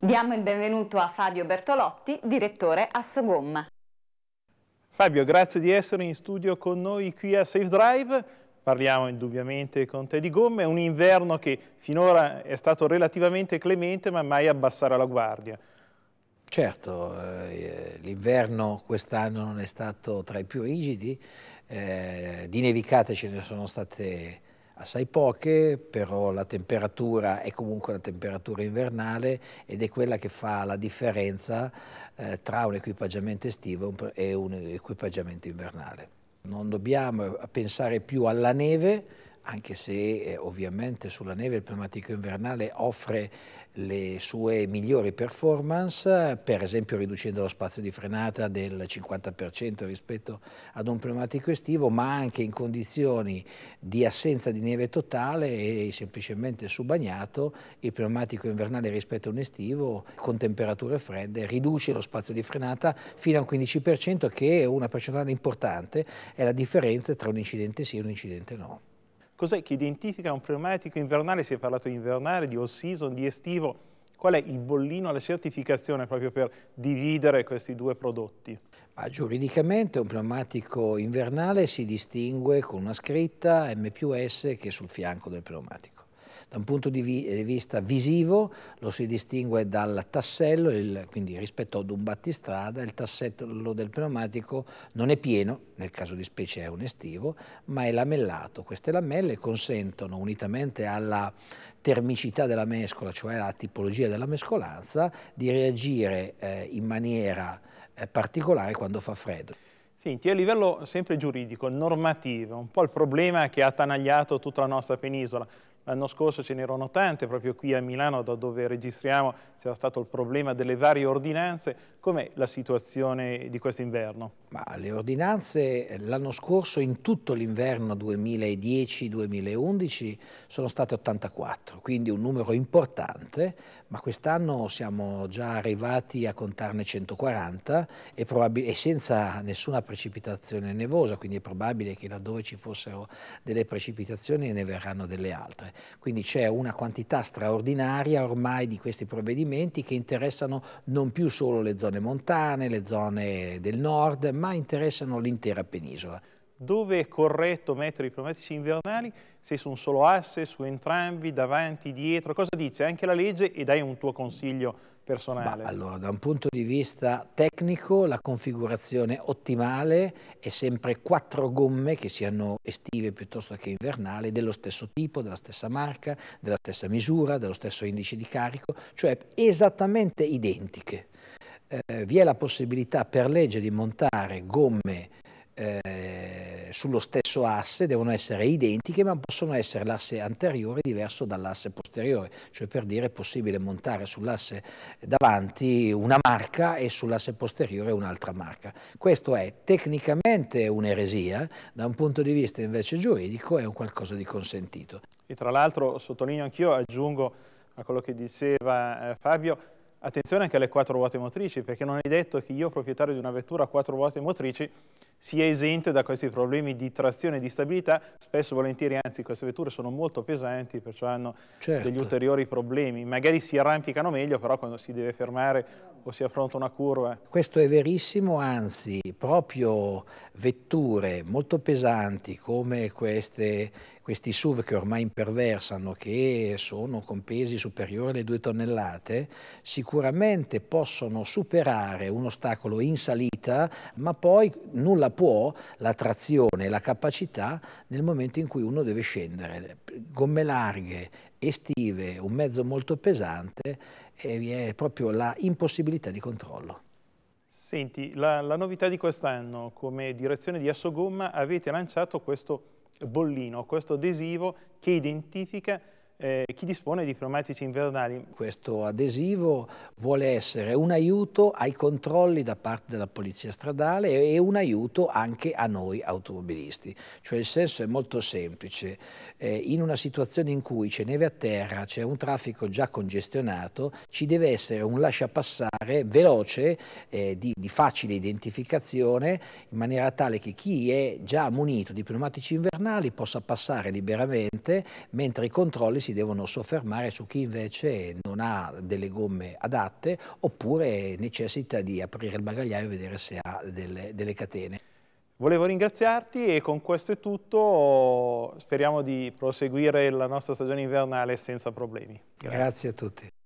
Diamo il benvenuto a Fabio Bertolotti, direttore Assogomma. Fabio, grazie di essere in studio con noi qui a Safe Drive. Parliamo indubbiamente con te di gomme, un inverno che finora è stato relativamente clemente ma mai abbassare la guardia. Certo, eh, l'inverno quest'anno non è stato tra i più rigidi, eh, di nevicate ce ne sono state assai poche, però la temperatura è comunque una temperatura invernale ed è quella che fa la differenza eh, tra un equipaggiamento estivo e un equipaggiamento invernale. Non dobbiamo pensare più alla neve, anche se eh, ovviamente sulla neve il pneumatico invernale offre le sue migliori performance, per esempio riducendo lo spazio di frenata del 50% rispetto ad un pneumatico estivo, ma anche in condizioni di assenza di neve totale e semplicemente subagnato, il pneumatico invernale rispetto a un estivo con temperature fredde riduce lo spazio di frenata fino a un 15% che è una percentuale importante, è la differenza tra un incidente sì e un incidente no cos'è che identifica un pneumatico invernale? Si è parlato di invernale, di all-season, di estivo. Qual è il bollino, la certificazione proprio per dividere questi due prodotti? Ma giuridicamente un pneumatico invernale si distingue con una scritta M più S che è sul fianco del pneumatico. Da un punto di vista visivo lo si distingue dal tassello, il, quindi rispetto ad un battistrada, il tassello del pneumatico non è pieno, nel caso di specie è un estivo, ma è lamellato. Queste lamelle consentono, unitamente alla termicità della mescola, cioè alla tipologia della mescolanza, di reagire eh, in maniera eh, particolare quando fa freddo. Senti, a livello sempre giuridico, normativo, un po' il problema che ha attanagliato tutta la nostra penisola, L'anno scorso ce n'erano tante, proprio qui a Milano, da dove registriamo, c'era stato il problema delle varie ordinanze. Com'è la situazione di questo quest'inverno? le ordinanze l'anno scorso, in tutto l'inverno 2010-2011, sono state 84, quindi un numero importante, ma quest'anno siamo già arrivati a contarne 140 e, e senza nessuna precipitazione nevosa, quindi è probabile che laddove ci fossero delle precipitazioni ne verranno delle altre. Quindi c'è una quantità straordinaria ormai di questi provvedimenti che interessano non più solo le zone montane, le zone del nord, ma interessano l'intera penisola dove è corretto mettere i pneumatici invernali se su un solo asse, su entrambi, davanti, dietro, cosa dice anche la legge e dai un tuo consiglio personale. Ma allora, da un punto di vista tecnico la configurazione ottimale è sempre quattro gomme che siano estive piuttosto che invernali, dello stesso tipo, della stessa marca, della stessa misura, dello stesso indice di carico, cioè esattamente identiche. Eh, vi è la possibilità per legge di montare gomme eh, sullo stesso asse, devono essere identiche, ma possono essere l'asse anteriore diverso dall'asse posteriore, cioè per dire è possibile montare sull'asse davanti una marca e sull'asse posteriore un'altra marca. Questo è tecnicamente un'eresia, da un punto di vista invece giuridico è un qualcosa di consentito. E tra l'altro, sottolineo anch'io, aggiungo a quello che diceva eh, Fabio, Attenzione anche alle quattro ruote motrici, perché non è detto che io, proprietario di una vettura a quattro ruote motrici, sia esente da questi problemi di trazione e di stabilità. Spesso e volentieri, anzi, queste vetture sono molto pesanti, perciò hanno certo. degli ulteriori problemi. Magari si arrampicano meglio, però quando si deve fermare o si affronta una curva? Questo è verissimo, anzi proprio vetture molto pesanti come queste, questi SUV che ormai imperversano, che sono con pesi superiori alle due tonnellate, sicuramente possono superare un ostacolo in salita, ma poi nulla può la trazione la capacità nel momento in cui uno deve scendere. Gomme larghe, estive, un mezzo molto pesante e vi è proprio la impossibilità di controllo. Senti, la, la novità di quest'anno come direzione di Assogomma avete lanciato questo bollino, questo adesivo che identifica eh, chi dispone di pneumatici invernali. Questo adesivo vuole essere un aiuto ai controlli da parte della polizia stradale e un aiuto anche a noi automobilisti. Cioè il senso è molto semplice, eh, in una situazione in cui c'è neve a terra, c'è un traffico già congestionato, ci deve essere un lasciapassare veloce, eh, di, di facile identificazione, in maniera tale che chi è già munito di pneumatici invernali possa passare liberamente mentre i controlli si si devono soffermare su chi invece non ha delle gomme adatte oppure necessita di aprire il bagagliaio e vedere se ha delle, delle catene. Volevo ringraziarti e con questo è tutto, speriamo di proseguire la nostra stagione invernale senza problemi. Grazie, Grazie a tutti.